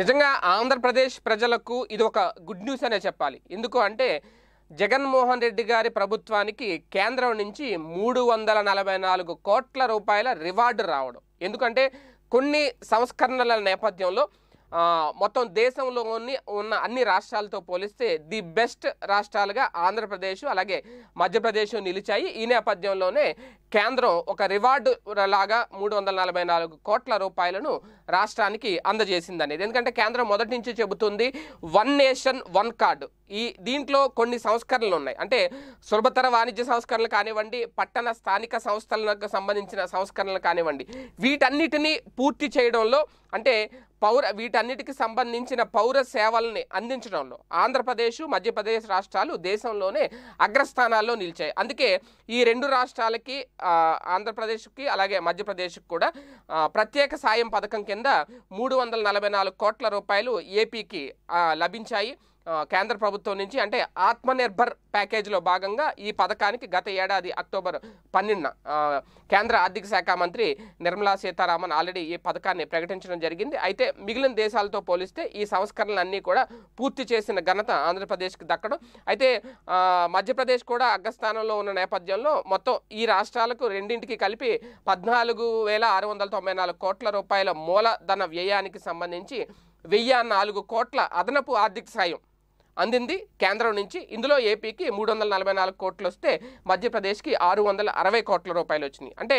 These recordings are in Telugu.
నిజంగా ఆంధ్రప్రదేశ్ ప్రజలకు ఇది ఒక గుడ్ న్యూస్ అనే చెప్పాలి ఎందుకు అంటే జగన్మోహన్ రెడ్డి గారి ప్రభుత్వానికి కేంద్రం నుంచి మూడు వందల నలభై నాలుగు కోట్ల రూపాయల రివార్డు రావడం ఎందుకంటే కొన్ని సంస్కరణల నేపథ్యంలో మొత్తం దేశంలోని ఉన్న అన్ని రాష్ట్రాలతో పోలిస్తే ది బెస్ట్ రాష్ట్రాలుగా ఆంధ్రప్రదేశ్ అలాగే మధ్యప్రదేశ్ నిలిచాయి ఈ నేపథ్యంలోనే కేంద్రం ఒక రివార్డు లాగా మూడు వందల నలభై నాలుగు కోట్ల రూపాయలను రాష్ట్రానికి అందజేసింది అనేది ఎందుకంటే కేంద్రం మొదటి నుంచి చెబుతుంది వన్ నేషన్ వన్ కార్డు ఈ దీంట్లో కొన్ని సంస్కరణలు ఉన్నాయి అంటే సులభతర వాణిజ్య సంస్కరణలు కానివ్వండి పట్టణ స్థానిక సంస్థలకు సంబంధించిన సంస్కరణలు కానివ్వండి వీటన్నిటినీ పూర్తి చేయడంలో అంటే పౌర వీటన్నిటికి సంబంధించిన పౌర సేవల్ని అందించడంలో ఆంధ్రప్రదేశ్ మధ్యప్రదేశ్ రాష్ట్రాలు దేశంలోనే అగ్రస్థానాల్లో నిలిచాయి అందుకే ఈ రెండు రాష్ట్రాలకి ఆంధ్రప్రదేశ్కి అలాగే మధ్యప్రదేశ్కి కూడా ప్రత్యేక సాయం పథకం కింద మూడు వందల నలభై నాలుగు కోట్ల రూపాయలు ఏపీకి లభించాయి కేంద్ర ప్రభుత్వం నుంచి అంటే ఆత్మనిర్భర్ ప్యాకేజీలో భాగంగా ఈ పథకానికి గత ఏడాది అక్టోబర్ పన్నెండున కేంద్ర ఆర్థిక శాఖ మంత్రి నిర్మలా సీతారామన్ ఆల్రెడీ ఈ పథకాన్ని ప్రకటించడం జరిగింది అయితే మిగిలిన దేశాలతో పోలిస్తే ఈ సంస్కరణలన్నీ కూడా పూర్తి చేసిన ఘనత ఆంధ్రప్రదేశ్కి దక్కడం అయితే మధ్యప్రదేశ్ కూడా అగ్రస్థానంలో ఉన్న నేపథ్యంలో మొత్తం ఈ రాష్ట్రాలకు రెండింటికి కలిపి పద్నాలుగు వేల ఆరు వందల తొంభై నాలుగు కోట్ల రూపాయల మూలధన వ్యయానికి సంబంధించి వెయ్యి నాలుగు కోట్ల అదనపు ఆర్థిక సాయం అందింది కేంద్రం నుంచి ఇందులో ఏపీకి మూడు వందల నలభై నాలుగు కోట్లు వస్తే మధ్యప్రదేశ్కి ఆరు వందల అరవై కోట్ల రూపాయలు వచ్చినాయి అంటే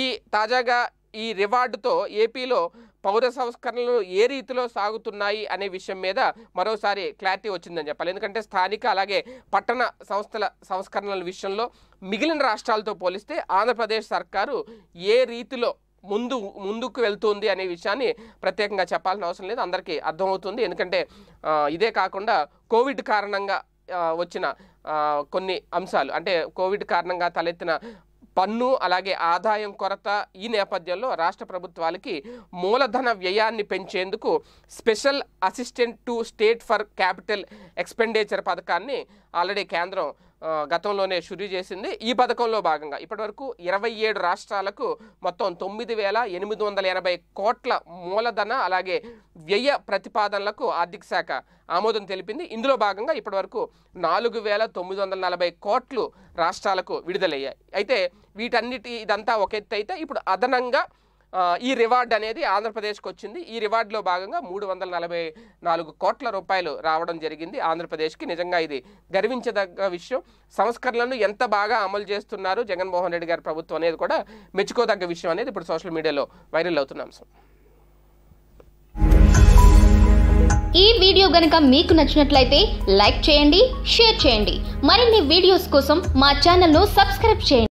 ఈ తాజాగా ఈ రివార్డుతో ఏపీలో పౌర సంస్కరణలు ఏ రీతిలో సాగుతున్నాయి అనే విషయం మీద మరోసారి క్లారిటీ వచ్చిందని చెప్పాలి ఎందుకంటే స్థానిక అలాగే పట్టణ సంస్థల సంస్కరణల విషయంలో మిగిలిన రాష్ట్రాలతో పోలిస్తే ఆంధ్రప్రదేశ్ సర్కారు ఏ రీతిలో ముందు ముందుకు వెళ్తుంది అనే విషయాన్ని ప్రత్యేకంగా చెప్పాల్సిన అవసరం లేదు అందరికీ అర్థమవుతుంది ఎందుకంటే ఇదే కాకుండా కోవిడ్ కారణంగా వచ్చిన కొన్ని అంశాలు అంటే కోవిడ్ కారణంగా తలెత్తిన పన్ను అలాగే ఆదాయం కొరత ఈ నేపథ్యంలో రాష్ట్ర ప్రభుత్వాలకి మూలధన వ్యయాన్ని పెంచేందుకు special assistant to state for capital expenditure పథకాన్ని ఆల్రెడీ కేంద్రం గతంలోనే షురూ చేసింది ఈ పథకంలో భాగంగా ఇప్పటివరకు ఇరవై ఏడు రాష్ట్రాలకు మొత్తం తొమ్మిది వేల ఎనిమిది వందల ఎనభై కోట్ల మూలధన అలాగే వ్యయ ప్రతిపాదనలకు ఆర్థిక శాఖ ఆమోదం తెలిపింది ఇందులో భాగంగా ఇప్పటివరకు నాలుగు వేల తొమ్మిది వందల నలభై కోట్లు రాష్ట్రాలకు విడుదలయ్యాయి అయితే వీటన్నిటి ఇదంతా ఒక ఎత్తు అయితే ఇప్పుడు అదనంగా ఈ రివార్డ్ అనేది ఆంధ్రప్రదేశ్కి వచ్చింది ఈ రివార్డులో భాగంగా మూడు వందల నలభై నాలుగు కోట్ల రూపాయలు రావడం జరిగింది ఆంధ్రప్రదేశ్కి నిజంగా ఇది గర్వించదగ్గ విషయం సంస్కరణలను ఎంత బాగా అమలు చేస్తున్నారు జగన్మోహన్ రెడ్డి గారి ప్రభుత్వం అనేది కూడా మెచ్చుకోదగ్గ విషయం అనేది ఇప్పుడు సోషల్ మీడియాలో వైరల్ అవుతున్న అంశం ఈ వీడియో గనుక మీకు నచ్చినట్లయితే లైక్ చేయండి షేర్ చేయండి మరిన్ని వీడియోస్ కోసం మా ఛానల్ను సబ్స్క్రైబ్ చేయండి